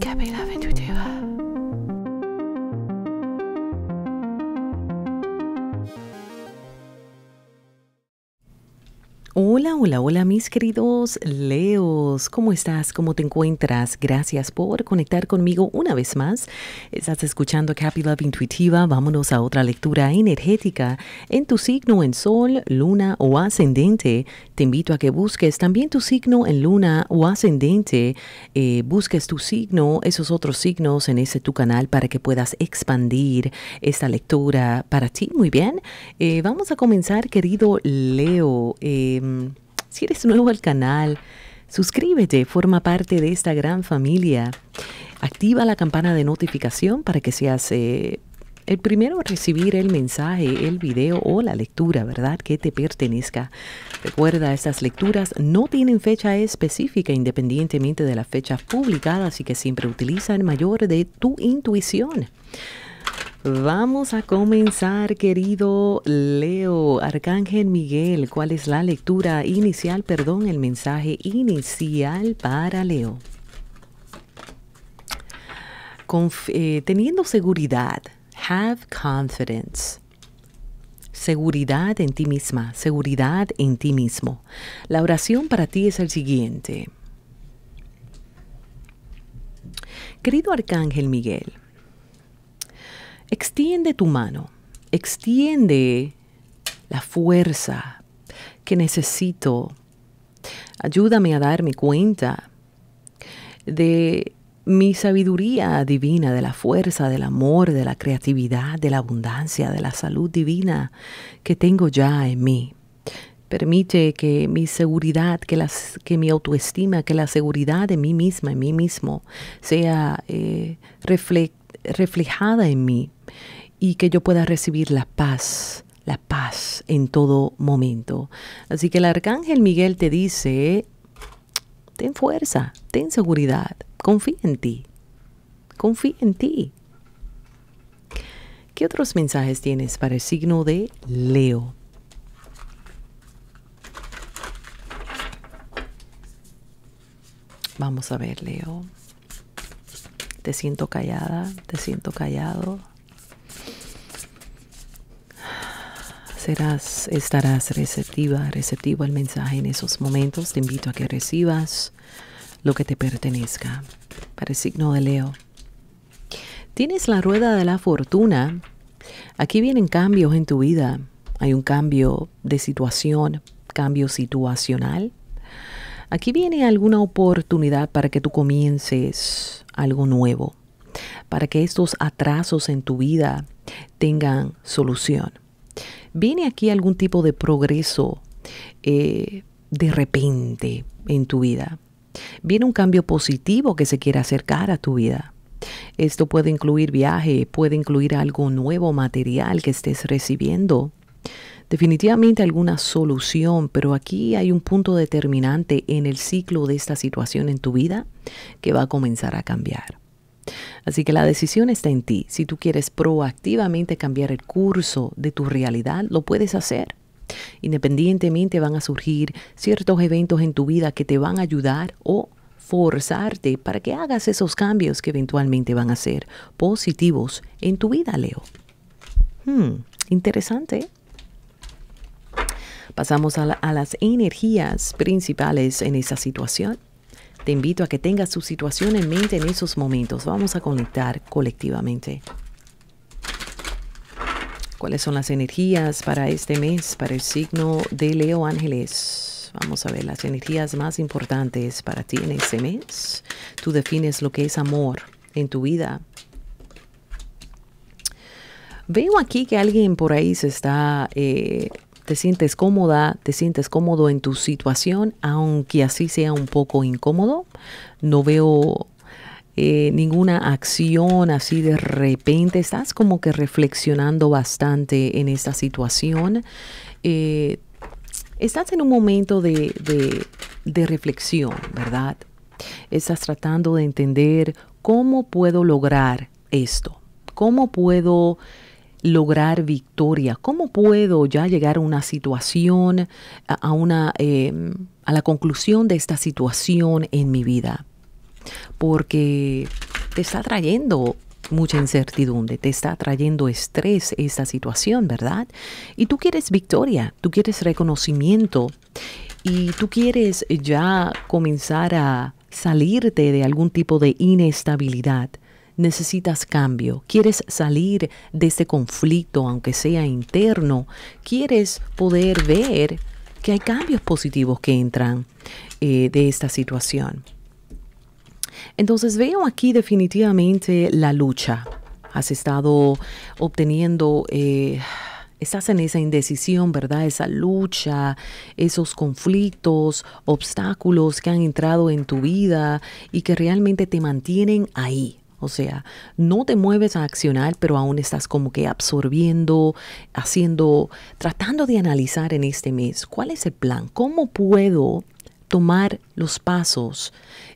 Camille to do. Oh. Hola, hola, hola mis queridos Leos, ¿cómo estás? ¿Cómo te encuentras? Gracias por conectar conmigo una vez más. Estás escuchando Happy Love Intuitiva, vámonos a otra lectura energética en tu signo en sol, luna o ascendente. Te invito a que busques también tu signo en luna o ascendente, eh, busques tu signo, esos otros signos en ese tu canal para que puedas expandir esta lectura para ti. Muy bien, eh, vamos a comenzar querido Leo. Em, si eres nuevo al canal, suscríbete, forma parte de esta gran familia. Activa la campana de notificación para que seas eh, el primero a recibir el mensaje, el video o la lectura, ¿verdad? Que te pertenezca. Recuerda, estas lecturas no tienen fecha específica independientemente de la fecha publicada así que siempre utiliza el mayor de tu intuición. Vamos a comenzar, querido Leo. Arcángel Miguel, ¿cuál es la lectura inicial, perdón, el mensaje inicial para Leo? Eh, teniendo seguridad, have confidence. Seguridad en ti misma, seguridad en ti mismo. La oración para ti es el siguiente. Querido Arcángel Miguel, extiende tu mano, extiende la fuerza que necesito. Ayúdame a darme cuenta de mi sabiduría divina, de la fuerza, del amor, de la creatividad, de la abundancia, de la salud divina que tengo ya en mí. Permite que mi seguridad, que, las, que mi autoestima, que la seguridad de mí misma, en mí mismo, sea eh, reflejada en mí y que yo pueda recibir la paz, la paz en todo momento. Así que el arcángel Miguel te dice, ten fuerza, ten seguridad, confía en ti, confía en ti. ¿Qué otros mensajes tienes para el signo de Leo? Vamos a ver, Leo. Te siento callada, te siento callado. serás, estarás receptiva, receptivo al mensaje en esos momentos. Te invito a que recibas lo que te pertenezca. Para el signo de Leo. Tienes la rueda de la fortuna. Aquí vienen cambios en tu vida. Hay un cambio de situación, cambio situacional. Aquí viene alguna oportunidad para que tú comiences algo nuevo, para que estos atrasos en tu vida tengan solución. ¿Viene aquí algún tipo de progreso eh, de repente en tu vida? Viene un cambio positivo que se quiere acercar a tu vida. Esto puede incluir viaje, puede incluir algo nuevo material que estés recibiendo. Definitivamente alguna solución, pero aquí hay un punto determinante en el ciclo de esta situación en tu vida que va a comenzar a cambiar. Así que la decisión está en ti. Si tú quieres proactivamente cambiar el curso de tu realidad, lo puedes hacer. Independientemente van a surgir ciertos eventos en tu vida que te van a ayudar o forzarte para que hagas esos cambios que eventualmente van a ser positivos en tu vida, Leo. Hmm, interesante. Pasamos a, a las energías principales en esa situación. Te invito a que tengas tu situación en mente en esos momentos. Vamos a conectar colectivamente. ¿Cuáles son las energías para este mes, para el signo de Leo Ángeles? Vamos a ver las energías más importantes para ti en este mes. Tú defines lo que es amor en tu vida. Veo aquí que alguien por ahí se está eh, te sientes cómoda, te sientes cómodo en tu situación, aunque así sea un poco incómodo. No veo eh, ninguna acción así de repente. Estás como que reflexionando bastante en esta situación. Eh, estás en un momento de reflexión, ¿verdad? Estás tratando de entender cómo puedo lograr esto. ¿Cómo puedo lograr victoria? ¿Cómo puedo ya llegar a una situación, a, una, em, a la conclusión de esta situación en mi vida? Porque te está trayendo mucha incertidumbre, te está trayendo estrés esta situación, ¿verdad? Y tú quieres victoria, tú quieres reconocimiento y tú quieres ya comenzar a salirte de algún tipo de inestabilidad necesitas cambio, quieres salir de ese conflicto, aunque sea interno, quieres poder ver que hay cambios positivos que entran eh, de esta situación. Entonces veo aquí definitivamente la lucha. Has estado obteniendo... Eh, estás en esa indecisión, ¿verdad? Esa lucha, esos conflictos, obstáculos que han entrado en tu vida y que realmente te mantienen ahí, o sea, no te mueves a accionar, pero aún estás como que absorbiendo, haciendo, tratando de analizar en este mes cuál es el plan, cómo puedo tomar los pasos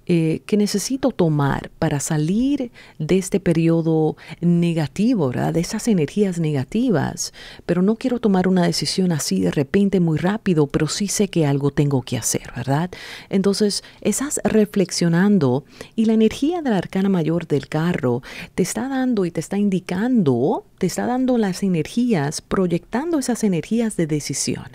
eh, que necesito tomar para salir de este periodo negativo, ¿verdad? de esas energías negativas, pero no quiero tomar una decisión así de repente muy rápido, pero sí sé que algo tengo que hacer, ¿verdad? Entonces, estás reflexionando y la energía de la arcana mayor del carro te está dando y te está indicando, te está dando las energías, proyectando esas energías de decisión.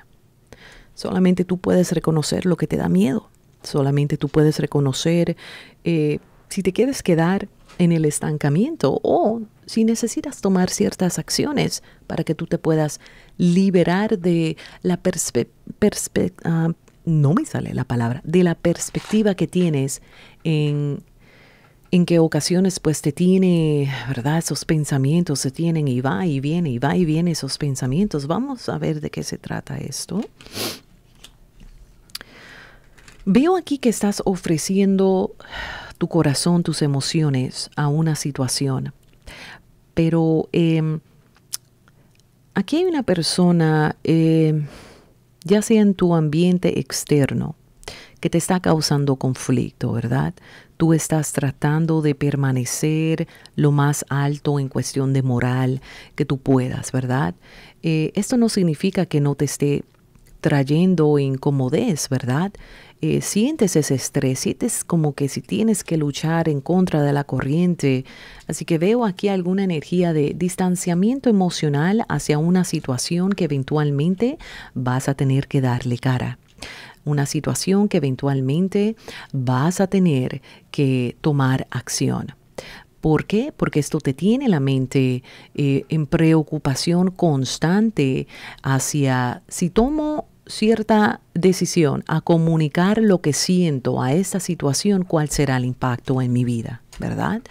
Solamente tú puedes reconocer lo que te da miedo. Solamente tú puedes reconocer eh, si te quieres quedar en el estancamiento o si necesitas tomar ciertas acciones para que tú te puedas liberar de la perspectiva, ah, no me sale la palabra, de la perspectiva que tienes en, en qué ocasiones pues te tiene, ¿verdad? Esos pensamientos se tienen y va y viene y va y viene esos pensamientos. Vamos a ver de qué se trata esto. Veo aquí que estás ofreciendo tu corazón, tus emociones a una situación, pero em, aquí hay una persona, em, ya sea en tu ambiente externo, que te está causando conflicto, ¿verdad? Tú estás tratando de permanecer lo más alto en cuestión de moral que tú puedas, ¿verdad? Eh, esto no significa que no te esté trayendo incomodez, ¿verdad? Eh, sientes ese estrés, sientes como que si tienes que luchar en contra de la corriente. Así que veo aquí alguna energía de distanciamiento emocional hacia una situación que eventualmente vas a tener que darle cara una situación que eventualmente vas a tener que tomar acción. ¿Por qué? Porque esto te tiene la mente eh, en preocupación constante hacia si tomo cierta decisión a comunicar lo que siento a esta situación, cuál será el impacto en mi vida, ¿verdad?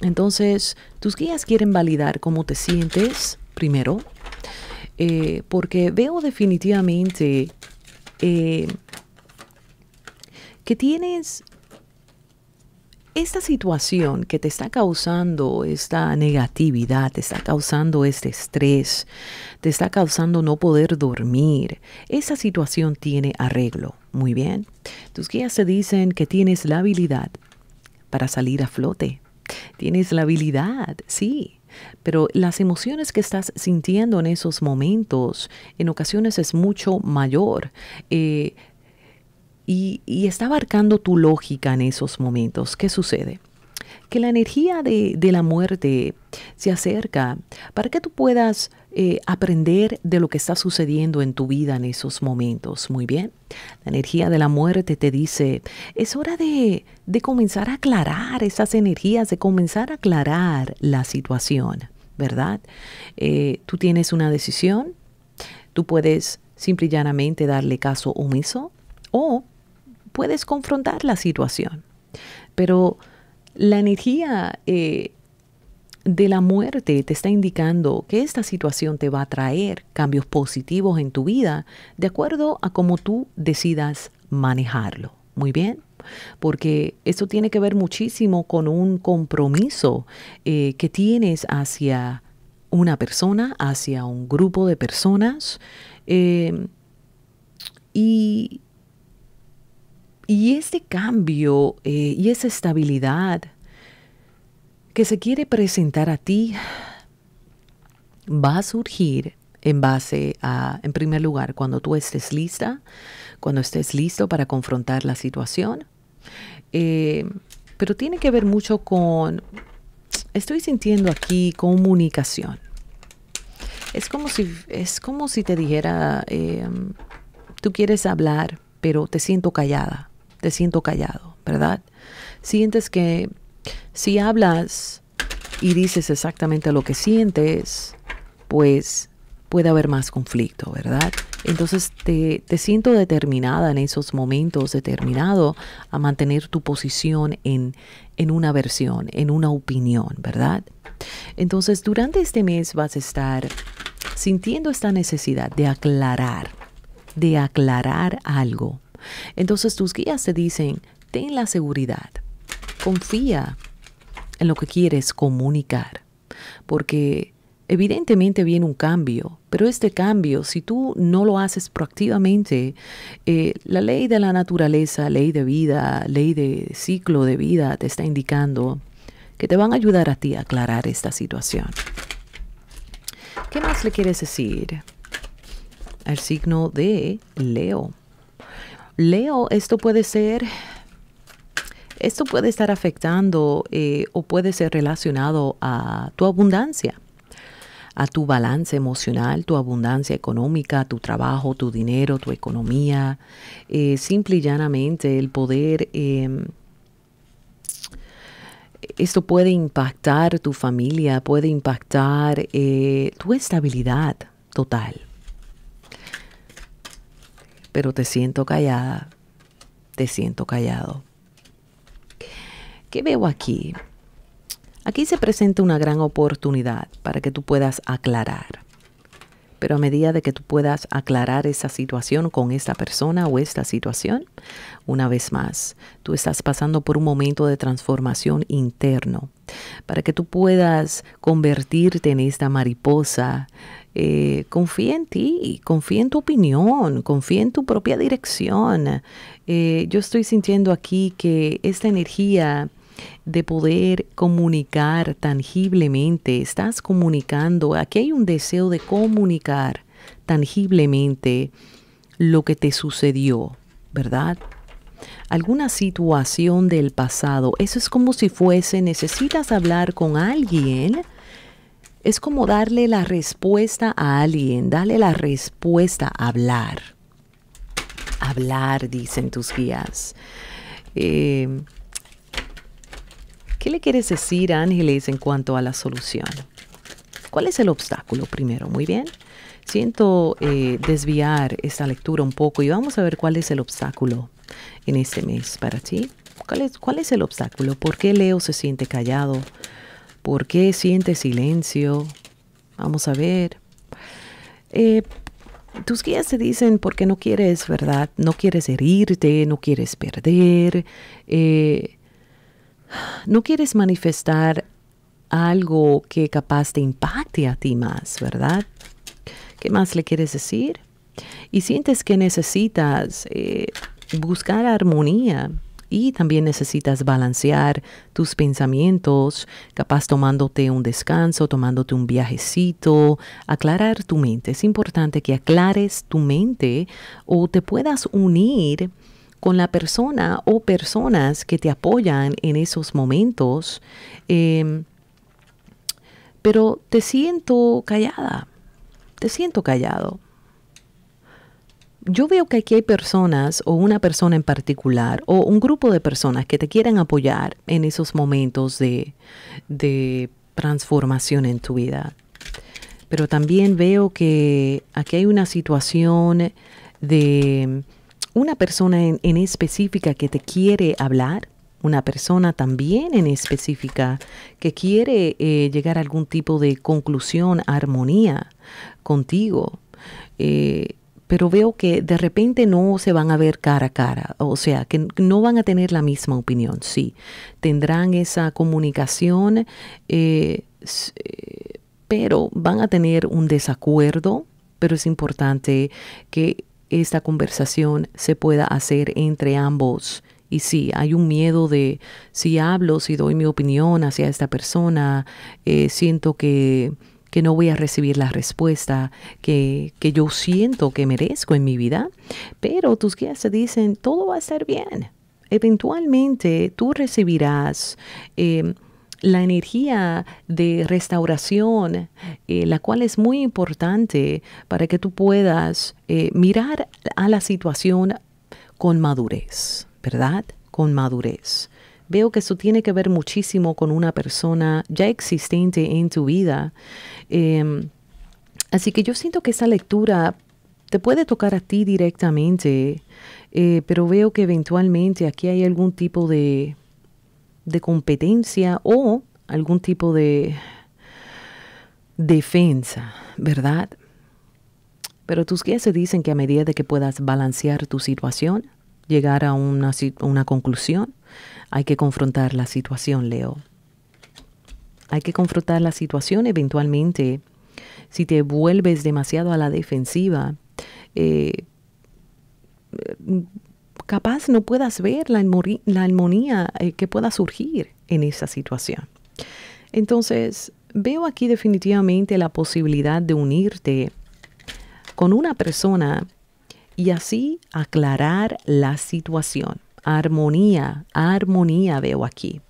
Entonces, tus guías quieren validar cómo te sientes primero, eh, porque veo definitivamente eh, que tienes esta situación que te está causando esta negatividad, te está causando este estrés, te está causando no poder dormir, esa situación tiene arreglo. Muy bien. Tus guías te dicen que tienes la habilidad para salir a flote. Tienes la habilidad, sí, pero las emociones que estás sintiendo en esos momentos en ocasiones es mucho mayor. Eh, y, está abarcando tu lógica en esos momentos. ¿Qué sucede? que la energía de, la muerte se acerca para que tú puedas eh, aprender de lo que está sucediendo en tu vida en esos momentos. Muy bien, la energía de la muerte te dice, es hora de, comenzar a aclarar esas energías, de comenzar a aclarar la situación, ¿verdad? Eh, tú tienes una decisión, tú puedes simple y llanamente darle caso omiso o puedes confrontar la situación. Pero la energía eh, de la muerte te está indicando que esta situación te va a traer cambios positivos en tu vida de acuerdo a cómo tú decidas manejarlo. Muy bien porque esto tiene que ver muchísimo con un compromiso eh, que tienes hacia una persona, hacia un grupo de personas. Eh, y y este cambio eh, y esa estabilidad que se quiere presentar a ti va a surgir en base a, en primer lugar, cuando tú estés lista, cuando estés listo para confrontar la situación. Eh, pero tiene que ver mucho con, estoy sintiendo aquí comunicación. Es como si, es como si te dijera, eh, tú quieres hablar, pero te siento callada te siento callado, ¿verdad? Sientes que si hablas y dices exactamente lo que sientes, pues puede haber más conflicto, ¿verdad? Entonces te, siento determinada en esos momentos, determinado a mantener tu posición en, en una versión, en una opinión, ¿verdad? Entonces durante este mes vas a estar sintiendo esta necesidad de aclarar, de aclarar algo, entonces tus guías te dicen, ten la seguridad, confía en lo que quieres comunicar, porque evidentemente viene un cambio, pero este cambio, si tú no lo haces proactivamente, eh, la ley de la naturaleza, ley de vida, ley de ciclo de vida te está indicando que te van a ayudar a ti a aclarar esta situación. ¿Qué más le quieres decir al signo de Leo? Leo, esto puede ser, esto puede estar afectando eh, o puede ser relacionado a tu abundancia, a tu balance emocional, tu abundancia económica, tu trabajo, tu dinero, tu economía. Eh, simple y llanamente el poder... Em, esto puede impactar tu familia, puede impactar eh, tu estabilidad total pero te siento callada, te siento callado. ¿Qué veo aquí? Aquí se presenta una gran oportunidad para que tú puedas aclarar pero a medida de que tú puedas aclarar esa situación con esta persona o esta situación, una vez más, tú estás pasando por un momento de transformación interno para que tú puedas convertirte en esta mariposa. Eh, confía en ti, confía en tu opinión, confía en tu propia dirección. Eh, yo estoy sintiendo aquí que esta energía de poder comunicar tangiblemente. Estás comunicando, aquí hay un deseo de comunicar tangiblemente lo que te sucedió, ¿verdad? Alguna situación del pasado. Eso es como si fuese, necesitas hablar con alguien. Es como darle la respuesta a alguien, darle la respuesta a hablar. Hablar, dicen tus guías. Eh, ¿Qué le quieres decir Ángeles en cuanto a la solución? ¿Cuál es el obstáculo primero? Muy bien. Siento eh, desviar esta lectura un poco y vamos a ver cuál es el obstáculo en este mes para ti. ¿Cuál es, cuál es el obstáculo? ¿Por qué Leo se siente callado? ¿Por qué siente silencio? Vamos a ver. Eh, tus guías te dicen porque no quieres, ¿verdad? No quieres herirte, no quieres perder. Eh, no quieres manifestar algo que capaz te impacte a ti más, ¿verdad? ¿Qué más le quieres decir? Y sientes que necesitas eh, buscar armonía y también necesitas balancear tus pensamientos, capaz tomándote un descanso, tomándote un viajecito, aclarar tu mente. Es importante que aclares tu mente o te puedas unir con la persona o personas que te apoyan en esos momentos, em, pero te siento callada, te siento callado. Yo veo que aquí hay personas o una persona en particular o un grupo de personas que te quieren apoyar en esos momentos de, de transformación en tu vida. Pero también veo que aquí hay una situación de una persona en, específica que te quiere hablar, una persona también en específica que quiere eh, llegar a algún tipo de conclusión, armonía contigo. Eh, pero veo que de repente no se van a ver cara a cara, o sea, que no van a tener la misma opinión, sí. Tendrán esa comunicación, eh, pero van a tener un desacuerdo, pero es importante que esta conversación se pueda hacer entre ambos. Y sí, hay un miedo de si hablo, si doy mi opinión hacia esta persona, eh, siento que, que, no voy a recibir la respuesta que, yo siento que merezco en mi vida. Pero tus guías te dicen, todo va a estar bien. Eventualmente tú recibirás... Em, la energía de restauración, eh, la cual es muy importante para que tú puedas eh, mirar a la situación con madurez, ¿verdad? Con madurez. Veo que eso tiene que ver muchísimo con una persona ya existente en tu vida. Em, así que yo siento que esa lectura te puede tocar a ti directamente, eh, pero veo que eventualmente aquí hay algún tipo de de competencia o algún tipo de defensa, ¿verdad? Pero tus guías se dicen que a medida de que puedas balancear tu situación, llegar a una, una conclusión, hay que confrontar la situación, Leo. Hay que confrontar la situación eventualmente. Si te vuelves demasiado a la defensiva, eh, capaz no puedas ver la, la armonía eh, que pueda surgir en esa situación. Entonces, veo aquí definitivamente la posibilidad de unirte con una persona y así aclarar la situación. Armonía, armonía veo aquí.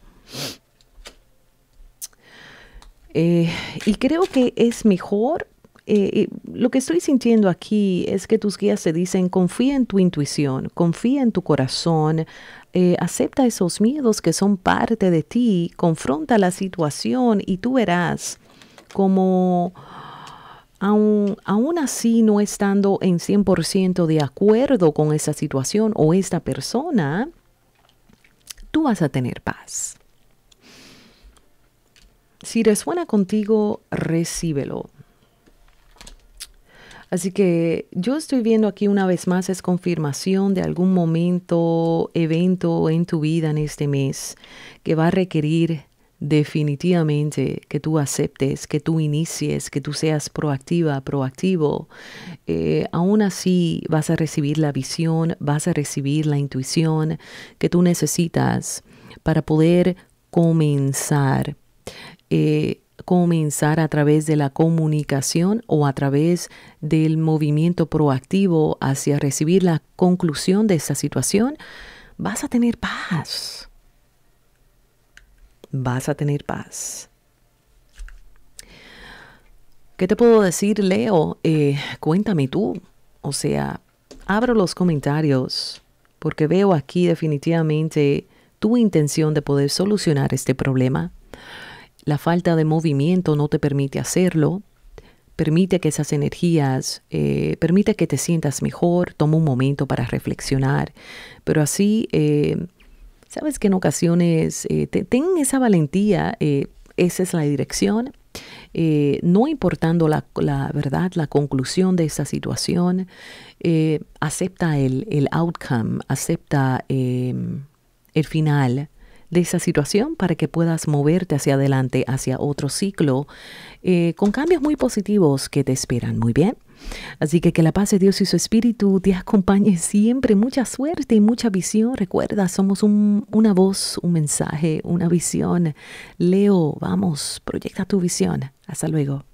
Eh, y creo que es mejor eh, lo que estoy sintiendo aquí es que tus guías te dicen, confía en tu intuición, confía en tu corazón, eh, acepta esos miedos que son parte de ti, confronta la situación y tú verás como... Aún, aún, así no estando en 100% de acuerdo con esa situación o esta persona, tú vas a tener paz. Si resuena contigo, recíbelo. Así que yo estoy viendo aquí una vez más es confirmación de algún momento, evento en tu vida en este mes que va a requerir definitivamente que tú aceptes, que tú inicies, que tú seas proactiva, proactivo. Eh, aún así vas a recibir la visión, vas a recibir la intuición que tú necesitas para poder comenzar. Eh, comenzar a través de la comunicación o a través del movimiento proactivo hacia recibir la conclusión de esta situación, vas a tener paz. Vas a tener paz. ¿Qué te puedo decir, Leo? Eh, cuéntame tú. O sea, abro los comentarios porque veo aquí definitivamente tu intención de poder solucionar este problema la falta de movimiento no te permite hacerlo. Permite que esas energías, eh, permite que te sientas mejor, toma un momento para reflexionar. Pero así, eh, sabes que en ocasiones eh, ten esa valentía, esa es la dirección, no importando la, verdad, la conclusión de esa situación, acepta el, outcome, acepta el final, de esa situación para que puedas moverte hacia adelante, hacia otro ciclo, eh, con cambios muy positivos que te esperan. Muy bien. Así que que la paz de Dios y su Espíritu te acompañe siempre. Mucha suerte y mucha visión. Recuerda, somos una voz, un mensaje, una visión. Leo, vamos, proyecta tu visión. Hasta luego.